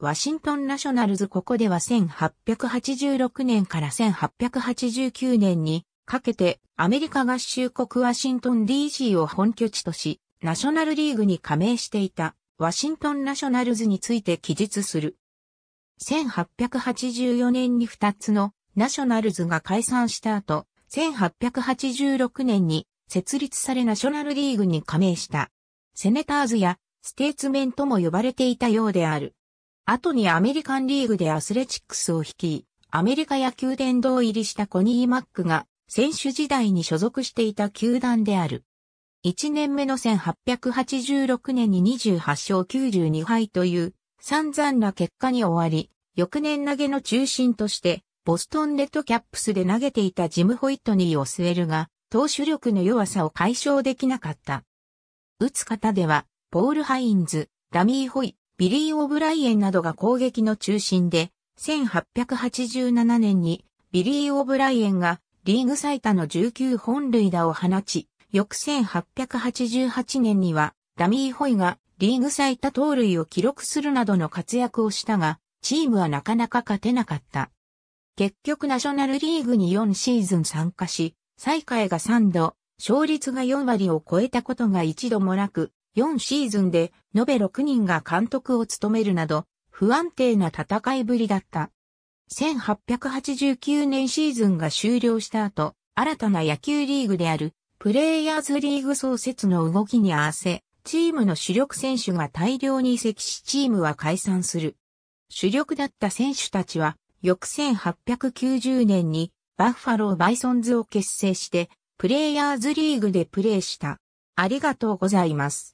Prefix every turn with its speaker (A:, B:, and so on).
A: ワシントンナショナルズここでは1886年から1889年にかけてアメリカ合衆国ワシントン DC を本拠地とし、ナショナルリーグに加盟していたワシントンナショナルズについて記述する。1884年に2つのナショナルズが解散した後、1886年に設立されナショナルリーグに加盟した。セネターズやステーツメンとも呼ばれていたようである。後にアメリカンリーグでアスレチックスを率い、アメリカ野球殿堂入りしたコニー・マックが、選手時代に所属していた球団である。1年目の1886年に28勝92敗という散々な結果に終わり、翌年投げの中心として、ボストンレッドキャップスで投げていたジム・ホイットニーを据えるが、投手力の弱さを解消できなかった。打つ方では、ポール・ハインズ、ダミー・ホイ、ビリー・オブライエンなどが攻撃の中心で、1887年にビリー・オブライエンがリーグ最多の19本塁打を放ち、翌1888年にはダミー・ホイがリーグ最多盗塁を記録するなどの活躍をしたが、チームはなかなか勝てなかった。結局ナショナルリーグに4シーズン参加し、最下位が3度、勝率が4割を超えたことが一度もなく、4シーズンで延べ6人が監督を務めるなど、不安定な戦いぶりだった。1889年シーズンが終了した後、新たな野球リーグである、プレイヤーズリーグ創設の動きに合わせ、チームの主力選手が大量に移籍しチームは解散する。主力だった選手たちは、翌1890年にバッファロー・バイソンズを結成して、プレイヤーズリーグでプレーした。
B: ありがとうございます。